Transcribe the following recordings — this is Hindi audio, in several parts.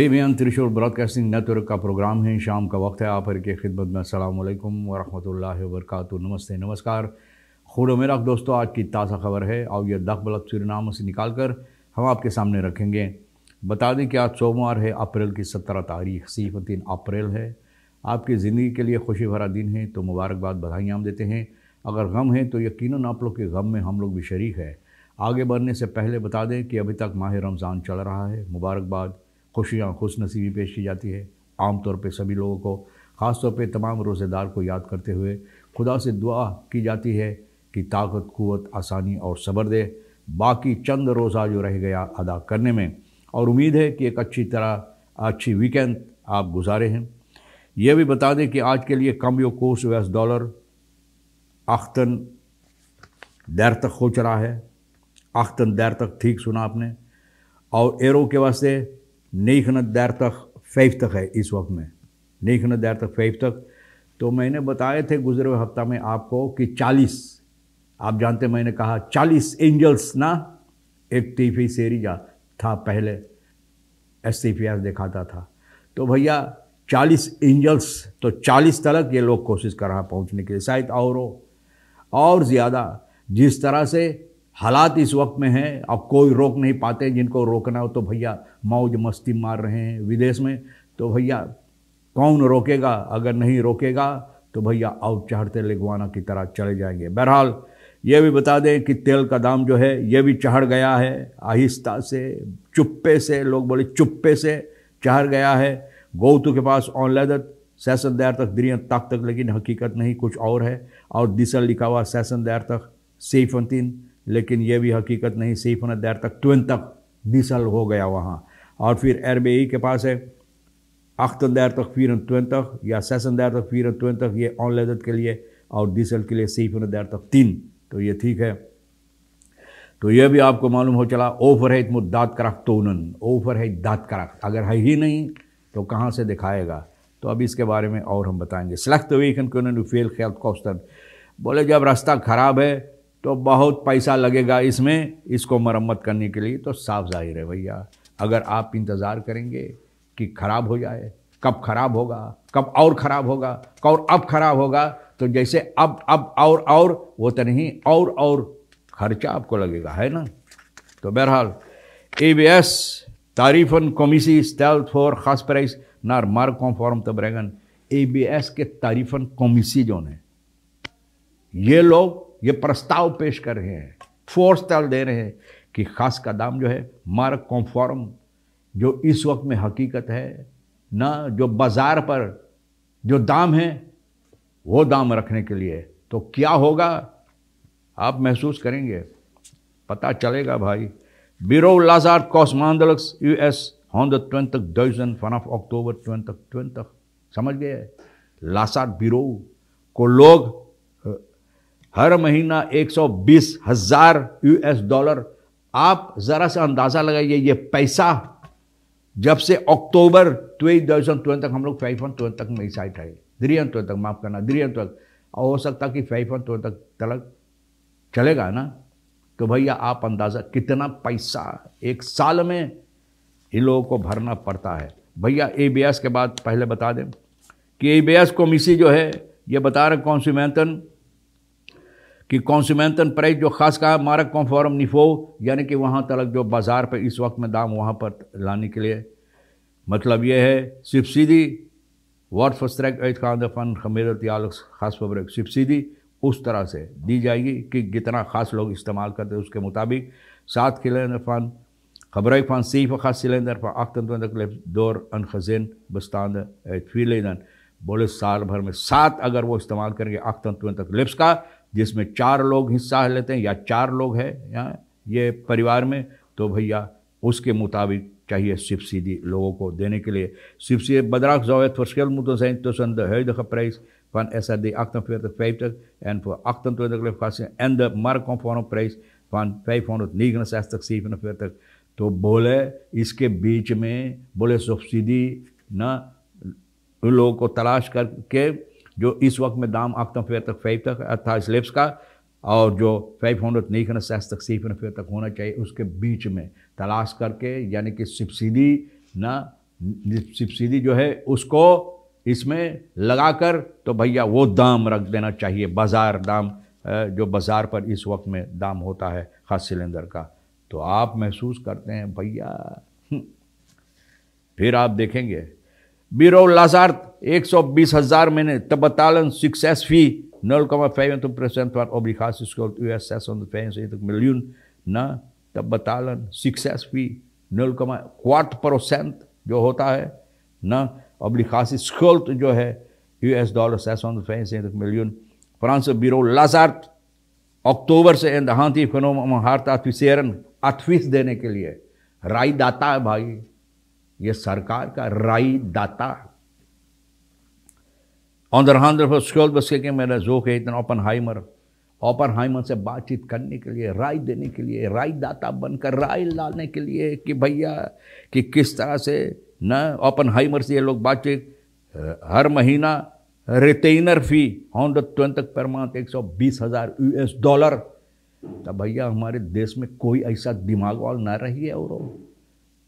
बेमियान त्रिशूर ब्रॉडकास्टिंग नेटवर्क का प्रोग्राम है शाम का वक्त है आप हर की खिदमत में अल्लाम वरहमल वर्क नमस्ते नमस्कार खुद मेरा दोस्तों आज की ताज़ा खबर है और यह दखबल नामों से निकाल कर हम आपके सामने रखेंगे बता दें कि आज सोमवार है अप्रैल की सत्रह तारीख सीफ अप्रैल है आपकी ज़िंदगी के लिए खुशी भरा दिन है तो मुबारकबाद बधाई हम देते हैं अगर गम है तो यकीन आप लोग के गम में हम लोग भी शरीक है आगे बढ़ने से पहले बता दें कि अभी तक माह रमज़ान चल रहा है मुबारकबाद खुशियाँ खुश नसीबी पेश की जाती है आमतौर पर सभी लोगों को ख़ास तौर पर तमाम रोज़ेदार को याद करते हुए खुदा से दुआ की जाती है कि ताकत क़वत आसानी और सब्र दे बाकी चंद रोज़ा जो रह गया अदा करने में और उम्मीद है कि एक अच्छी तरह अच्छी वीकेंड आप गुजारे हैं यह भी बता दें कि आज के लिए कम यो कोस वैस डॉलर आख्तन देर तक हो चला है आख्तन देर तक ठीक सुना आपने और एरो के वास्ते 39 50 है इस वक्त में 39 50 तो मैंने बताए थे गुजरे हुए हफ्ता में आपको कि 40 आप जानते मैंने कहा 40 एंजल्स ना एक टीफी सीरीज था पहले एस दिखाता था तो भैया 40 एंजल्स तो 40 तलक ये लोग कोशिश कर रहा पहुँचने के लिए शायद और हो और ज़्यादा जिस तरह से हालात इस वक्त में हैं अब कोई रोक नहीं पाते जिनको रोकना हो तो भैया मौज मस्ती मार रहे हैं विदेश में तो भैया कौन रोकेगा अगर नहीं रोकेगा तो भैया आउट चढ़ते लिगवाना की तरह चले जाएंगे बहरहाल ये भी बता दें कि तेल का दाम जो है ये भी चढ़ गया है आहिस्ता से चुप्पे से लोग बोले चुप्पे से चढ़ गया है गौतू के पास ऑन लदत सैसन दैर तक दिन तक तक लेकिन हकीकत नहीं कुछ और है और दिसल लिखा हुआ सैसन दैर तक सेफन तीन लेकिन यह भी हकीकत नहीं सीफ दैर तक ट्वेन तक बीसल हो गया वहाँ और फिर एरबे के पास है अख्त दैर तक फिर ट्वेन तक या सेसन दैर तक फिर ट्वेंथ तक ये ऑन लेदत के लिए और डीजल के लिए सीफ दैर तक तीन तो ये ठीक है तो यह भी आपको मालूम हो चला ओफर है मुद्दात करख तो ओफर है दात करख अगर है ही नहीं तो कहाँ से दिखाएगा तो अब इसके बारे में और हम बताएंगे सलख्त वेकन क्यों फेल ख्याल कौस्तन बोले जब रास्ता ख़राब है तो बहुत पैसा लगेगा इसमें इसको मरम्मत करने के लिए तो साफ जाहिर है भैया अगर आप इंतज़ार करेंगे कि खराब हो जाए कब खराब होगा कब और खराब होगा कब अब खराब होगा तो जैसे अब अब और और वो तो नहीं और और खर्चा आपको लगेगा है ना तो बहरहाल ए बी एस तारीफन कॉमिसी स्टेल्थ फॉर खास प्राइस नार कॉम कॉन्फॉर्म तबरेगन ए बी एस के तारीफन कॉमिसी जोन है ये लोग ये प्रस्ताव पेश कर रहे हैं फोर्स तल दे रहे हैं कि खास का दाम जो है मार्क कॉन्फॉर्म जो इस वक्त में हकीकत है ना जो बाज़ार पर जो दाम है वो दाम रखने के लिए तो क्या होगा आप महसूस करेंगे पता चलेगा भाई ऑन द kost डिजन फन ऑफ अक्टूबर oktober 2020. समझ गए लासार बिरो को लोग हर महीना एक सौ बीस हजार यूएस डॉलर आप जरा सा अंदाजा लगाइए ये पैसा जब से अक्टूबर ट्वेंटी थाउजेंड तक हम लोग फाइव वन ट्वेंट तक में साइट आए द्रियन ट्वेंट तक माफ करना द्रियन तक और हो सकता कि फाइव वन ट्वेंट तक तलक चलेगा ना तो भैया आप अंदाज़ा कितना पैसा एक साल में इन लोगों को भरना पड़ता है भैया ए के बाद पहले बता दें कि ए को मिसी जो है ये बता रहे कौन सी मैंतन कि कॉन्सूमेंतन प्राइस जो खास कहा मारक कॉन्फॉर्म निफो यानी कि वहाँ तक जो बाज़ार पर इस वक्त में दाम वहाँ पर लाने के लिए मतलब यह है सिब्सिडी फॉर स्ट्रैक एज खान फन खमीरत आलक्स खास फबर सिब्सिडी उस तरह से दी जाएगी कि जितना ख़ास लोग इस्तेमाल करते हैं उसके मुताबिक सात खिलेंदर फन खबर फ़ान सीफ खास सिलेंदर फ़ान अख्तन दौर अन खजेन बस्तान फीलेदन बोले साल भर में सात अगर वो इस्तेमाल करेंगे अख्तन तक लिप्स का जिसमें चार लोग हिस्सा लेते हैं या चार लोग है यहाँ ये परिवार में तो भैया उसके मुताबिक चाहिए सब्सिडी लोगों को देने के लिए सब्सिडी बदराख जो है फर्स्ट मुद्दों से तो सन है दख प्राइस फन एस आर दी अख्त फिर फाइव तो तक एंड फॉर अख्त तो फास एंड द मार्क फोन प्राइस फन फाइव फोन नीगन से तक सीफ न फिर तक तो बोले इसके बीच में बोले सब्सिडी ना उन लोगों को तलाश करके जो इस वक्त में दाम आखता फेर तक फाइव तक था स्लेब्स का और जो फाइव हंड्रेड नहीं करना सैस तक सीफ फेर तक होना चाहिए उसके बीच में तलाश करके यानी कि सब्सिडी ना सब्सिडी जो है उसको इसमें लगाकर तो भैया वो दाम रख देना चाहिए बाज़ार दाम जो बाज़ार पर इस वक्त में दाम होता है खास सिलेंडर का तो आप महसूस करते हैं भैया हम्म, फिर आप देखेंगे बीरो लाजार्थ एक सौ बीस हजार मैंने तबतालन सक्सेस फी नल कमा फैव तुम प्रेसेंट वार ओबी खास इसको यू एस एस ऑन फैंस ये तक तो मिलियन ना तबतालन सक्सेस फी नल कमा क्वार्ट परसेंट जो होता है ना अबली खास स्कल्ट जो है यू एस डॉलर सेस ऑन फैंस ये तक तो मिलियन फ्रांस बीरो लाजार्ट अक्टूबर से एंड हाँ फिनोम हार देने के लिए राय भाई ये सरकार का राय ऑन the other of बस के मेरा जोक है इतना ओपन हाइमर ओपन हाइमर से बातचीत करने के लिए राय देने के लिए राय दाता बनकर राय लाने के लिए कि भैया कि किस तरह से न ओपन हाइमर से ये लोग बातचीत हर महीना retainer fee on the twentieth per month एक सौ बीस हज़ार यू एस डॉलर तब भैया हमारे देश में कोई ऐसा दिमाग वाल ना रही है और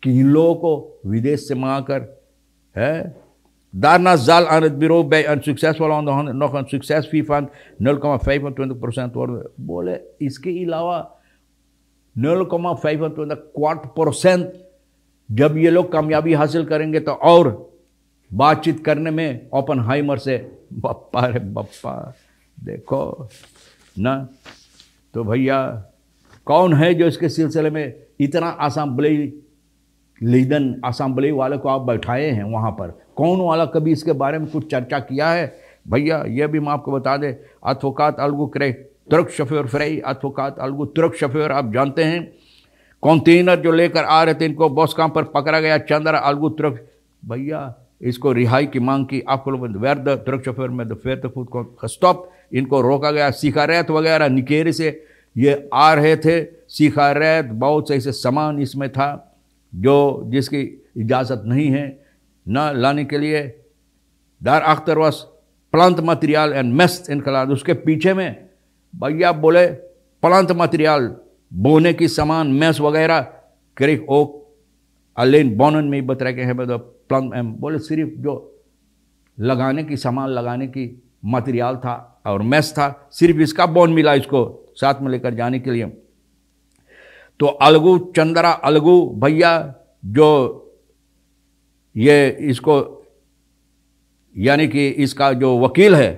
कि इन लोगों को विदेश से मंगा कर है Daarna zal aan het bureau bij een succesvolle onderhandeling nog een succesfee van 0,25% worden. Bole, iske ilawa 0,25 kwart procent. Jab ये लोग कामयाबी हासिल करेंगे तो और बातचीत करने में ओपन हाइमर से बप्पा bappa बप्पा देखो ना तो भैया कौन है जो इसके सिलसिले में इतना आसान ब्लेज लीडन असम्बली वाले को आप बैठाए हैं वहाँ पर कौन वाला कभी इसके बारे में कुछ चर्चा किया है भैया यह भी मैं आपको बता दें अथोकात अलगू क्रे तुर्क शफेर फ्रई अथोकात अलगू तुर्क शफेर आप जानते हैं कॉन्टेनर जो लेकर आ रहे थे इनको बॉसकाम पर पकड़ा गया चंद्र अलगू तुरक भैया इसको रिहाई की मांग की आपको लोग द तुर्क शफेर में द फेर द स्टॉप इनको रोका गया रैत वगैरह निकेरे से ये आ रहे थे रैत बहुत सही से सामान इसमें था जो जिसकी इजाज़त नहीं है ना लाने के लिए दार अख्तर वस प्लांट मटेरियल एंड मेस्ट इनकलाद उसके पीछे में भैया बोले प्लांट मटेरियल बोने की सामान मेस वगैरह क्रिक ओक अलेन बोनन में ही बतरे के हैं मतलब प्लम एम बोले सिर्फ जो लगाने की सामान लगाने की मटेरियल था और मेस था सिर्फ इसका बोन मिला इसको साथ में लेकर जाने के लिए तो अलगू चंद्रा अलगू भैया जो ये इसको यानी कि इसका जो वकील है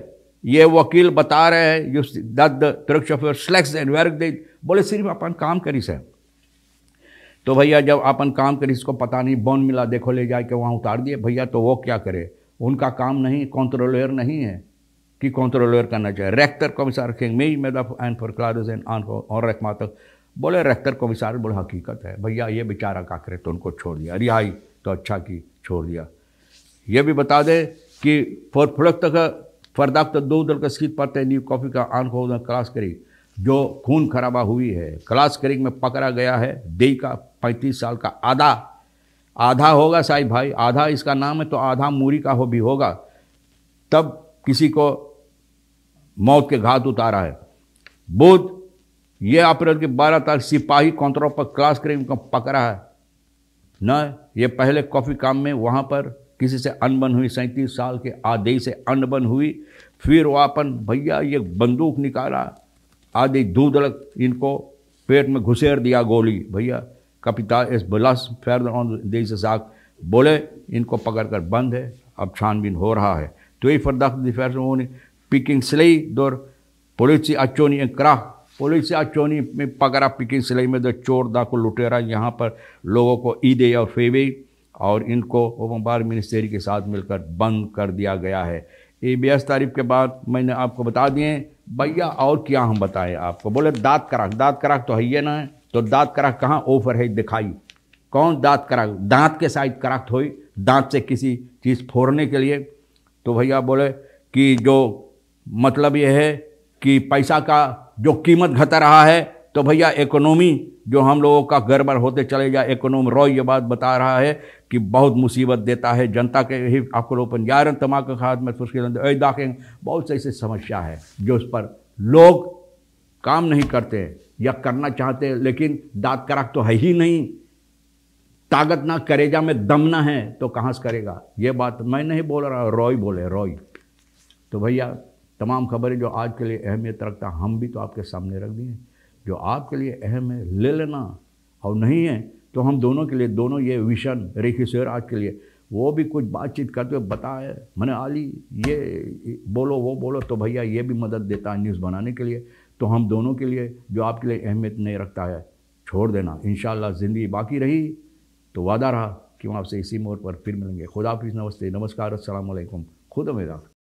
ये वकील बता रहे हैं जो दद तुरक्षफर स्लेक्स एंड वर्क दे बोले सिर्फ अपन काम करी से तो भैया जब अपन काम करी इसको पता नहीं बोन मिला देखो ले जाए के वहाँ उतार दिए भैया तो वो क्या करे उनका काम नहीं कंट्रोलर नहीं है कि कंट्रोलर करना चाहिए रेक्टर कमिश्नर किंग मेई मेदा and for clause and on और रकमा तक बोले रहकर कमिश्नर बोले हकीकत है भैया ये बेचारा काकरे तो उनको छोड़ दिया रिहाई तो अच्छा की छोड़ दिया ये भी बता दें कि फोर फुड़क तक फरदाक तक दो दल का सीत पाते नीव कॉफ़ी का आन को क्लास करी जो खून खराबा हुई है क्लास करी में पकड़ा गया है दे का पैंतीस साल का आधा आधा होगा साई भाई आधा इसका नाम है तो आधा मूरी का हो भी होगा तब किसी को मौत के घात उतारा है बुद्ध ये अप्रैल की बारह तारीख सिपाही काउंटरों पर क्लास करें का पकड़ा है न ये पहले कॉफ़ी काम में वहाँ पर किसी से अनबन हुई सैंतीस साल के आधे से अनबन हुई फिर अपन भैया ये बंदूक निकाला आदि दूधड़क इनको पेट में घुसेर दिया गोली भैया कपिता इस बलास फैर ऑन देश साग बोले इनको पकड़ कर बंद है अब छानबीन हो रहा है तो ये फरदाख दिफेर उन्होंने पिकिंग स्लई दौर पुलिस नहीं क्राह पुलिस या चोनी में पकड़ा पिकी सिलाई में दो तो चोर दा को लुटेरा यहाँ पर लोगों को ईद और फेवे और इनको बार मिनिस्ट्री के साथ मिलकर बंद कर दिया गया है ये बेहस तारीफ के बाद मैंने आपको बता दिए भैया और क्या हम बताएं आपको बोले दाँत कराक दाँत कराक तो है ये ना है तो दाँत कराक कहाँ ओफर है दिखाई कौन दाँत कराक दाँत के साइड कराक तो हो दाँत से किसी चीज़ फोड़ने के लिए तो भैया बोले कि जो मतलब ये है कि पैसा का जो कीमत घटा रहा है तो भैया इकोनॉमी जो हम लोगों का गड़बड़ होते चले जाए इकोनॉमी रॉय ये बात बता रहा है कि बहुत मुसीबत देता है जनता के ही आपको रोपन यार तमाक खाद में सुस्किल दाखें बहुत सी ऐसी समस्या है जो इस पर लोग काम नहीं करते या करना चाहते लेकिन दाँत कराक तो है ही नहीं ताकत ना करेजा में दम ना है तो कहाँ से करेगा ये बात मैं नहीं बोल रहा रॉय बोले रॉय तो भैया तमाम खबरें जो आज के लिए अहमियत रखता हम भी तो आपके सामने रख दिए जो आपके लिए अहम है ले लेना और नहीं है तो हम दोनों के लिए दोनों ये विशन रेखी शेर आज के लिए वो भी कुछ बातचीत करते हुए बताए मैंने आली ये बोलो वो बोलो तो भैया ये भी मदद देता है न्यूज़ बनाने के लिए तो हम दोनों के लिए जो आपके लिए अहमियत नहीं रखता है छोड़ देना इन ज़िंदगी बाकी रही तो वादा रहा कि हम आपसे इसी मोड़ पर फिर मिलेंगे खुदाफिज नमस्ते नमस्कार असलम खुद मेरा